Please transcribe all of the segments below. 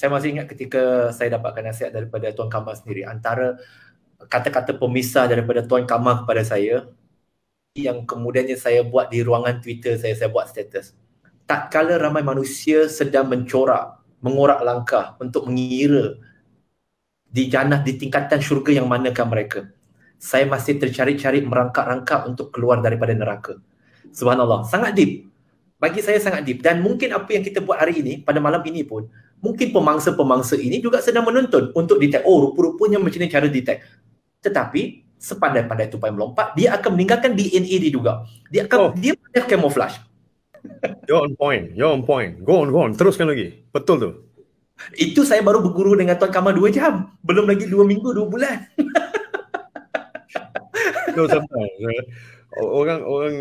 Saya masih ingat ketika saya dapatkan nasihat daripada Tuan Kamal sendiri antara kata-kata pemisah daripada Tuan Kamal kepada saya yang kemudiannya saya buat di ruangan Twitter saya saya buat status. Tak kala ramai manusia sedang mencorak, mengorak langkah untuk mengira di jannah di tingkatan syurga yang manakah mereka. Saya masih tercari-cari merangkak-rangkak untuk keluar daripada neraka. Subhanallah, sangat deep. Bagi saya sangat deep dan mungkin apa yang kita buat hari ini pada malam ini pun mungkin pemangsa-pemangsa ini juga sedang menonton untuk detect. Oh, rupa-rupanya macam ni cara detect. Tetapi sepandai itu pun melompat, dia akan meninggalkan DNA dia juga. Dia akan oh. dia pakai camouflage. You're on point. You're on point. Go on, go on. Teruskan lagi. Betul tu. Itu saya baru berguru dengan Tuan Kamal 2 jam. Belum lagi 2 minggu, 2 bulan. Itu sampai. Orang, orang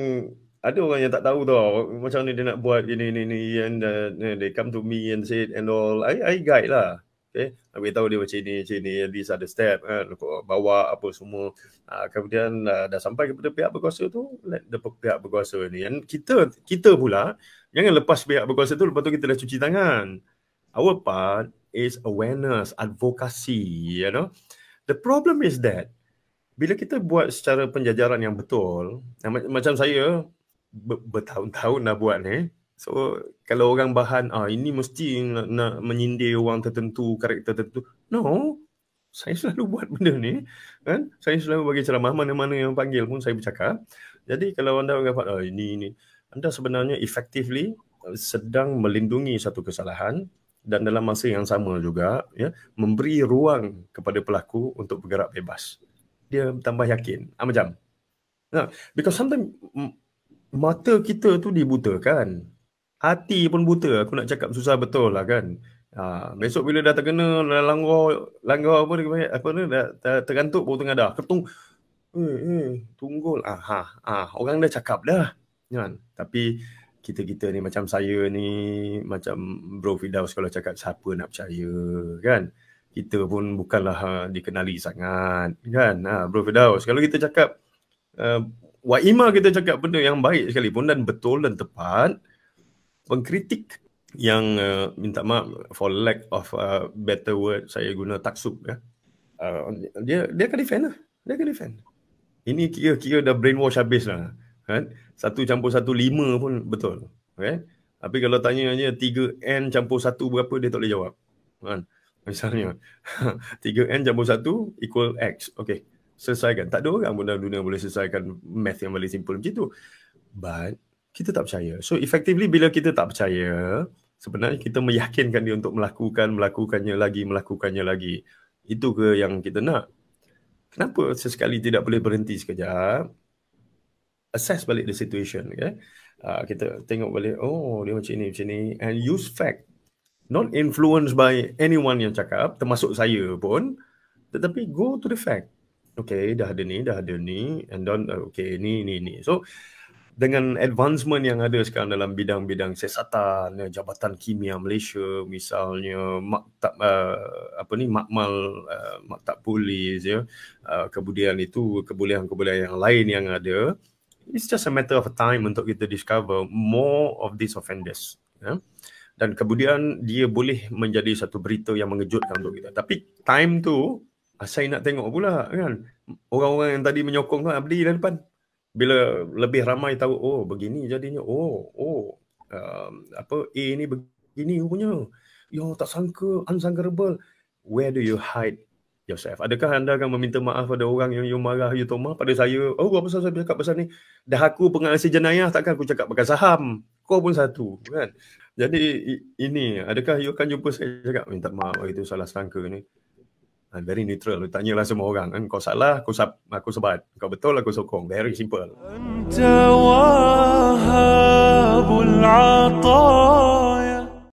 ada orang yang tak tahu tau macam ni dia nak buat ni ni ni and uh, they come to me and say and all I I guide lah okay aku tahu dia macam ni macam ni and these are step kan uh, bawa apa semua uh, kemudian uh, dah sampai kepada pihak berkuasa tu let the pihak berkuasa ni and kita kita pula jangan lepas pihak berkuasa tu lepas tu kita dah cuci tangan our part is awareness advocacy you know the problem is that bila kita buat secara penjajaran yang betul, macam saya, bertahun-tahun dah buat ni. Eh. So kalau orang bahan ah ini mesti nak, nak menyindir orang tertentu, karakter tertentu. No. Saya selalu buat benda ni, kan? Saya selalu bagi ceramah mana-mana yang panggil pun saya bercakap. Jadi kalau anda anggap ah ini ini anda sebenarnya effectively eh, sedang melindungi satu kesalahan dan dalam masa yang sama juga ya memberi ruang kepada pelaku untuk bergerak bebas. Dia tambah yakin. Ah, macam. Nah, because sometimes mata kita tu dibutakan. Hati pun buta. Aku nak cakap susah betul lah kan. Ha, besok bila dah terkena langgar langgar apa dia panggil apa ni dah terkantuk baru tengah dah ketung eh, eh tunggul ah ha, ha, orang dah cakap dah kan tapi kita-kita ni macam saya ni macam bro Fidaus kalau cakap siapa nak percaya kan kita pun bukanlah ha, dikenali sangat kan ha, bro Fidaus kalau kita cakap uh, Waima kita cakap benda yang baik sekalipun dan betul dan tepat. Pengkritik yang uh, minta maaf for lack of uh, better word saya guna taksub ya. Uh, dia dia akan defend lah. Dia akan defend. Ini kira-kira dah brainwash habis lah. Kan? Satu campur satu lima pun betul. Okay? Tapi kalau tanya hanya tiga n campur satu berapa dia tak boleh jawab. Kan? Misalnya 3N campur satu equal X. Okay selesaikan. Tak ada orang pun dalam dunia boleh selesaikan math yang paling simple macam tu. But kita tak percaya. So effectively bila kita tak percaya, sebenarnya kita meyakinkan dia untuk melakukan, melakukannya lagi, melakukannya lagi. Itu ke yang kita nak? Kenapa sesekali tidak boleh berhenti sekejap? Assess balik the situation. Okay? Uh, kita tengok balik, oh dia macam ni, macam ni. And use fact. Not influenced by anyone yang cakap, termasuk saya pun. Tetapi go to the fact. Okay, dah ada ni, dah ada ni. And then, uh, okay, ni, ni, ni. So, dengan advancement yang ada sekarang dalam bidang-bidang siasatan, eh, Jabatan Kimia Malaysia, misalnya maktab, uh, apa ni, makmal, uh, maktab polis, ya. Uh, kemudian itu, kebolehan-kebolehan yang lain yang ada. It's just a matter of time untuk kita discover more of these offenders. Ya. Dan kemudian dia boleh menjadi satu berita yang mengejutkan untuk kita. Tapi time tu, saya nak tengok pula kan orang-orang yang tadi menyokong tu abdi dah depan bila lebih ramai tahu oh begini jadinya oh oh um, apa A ni begini rupanya yo ya, tak sangka unsangkable where do you hide yourself adakah anda akan meminta maaf pada orang yang you marah you tomah pada saya oh apa pasal saya cakap pasal ni dah aku pengasih jenayah takkan aku cakap pakai saham kau pun satu kan jadi ini adakah you akan jumpa saya cakap minta maaf itu salah sangka ni Ah, very neutral. Tanyalah semua orang kan kau salah, kau sab, aku sebat. Kau betul lah, aku sokong. Very simple.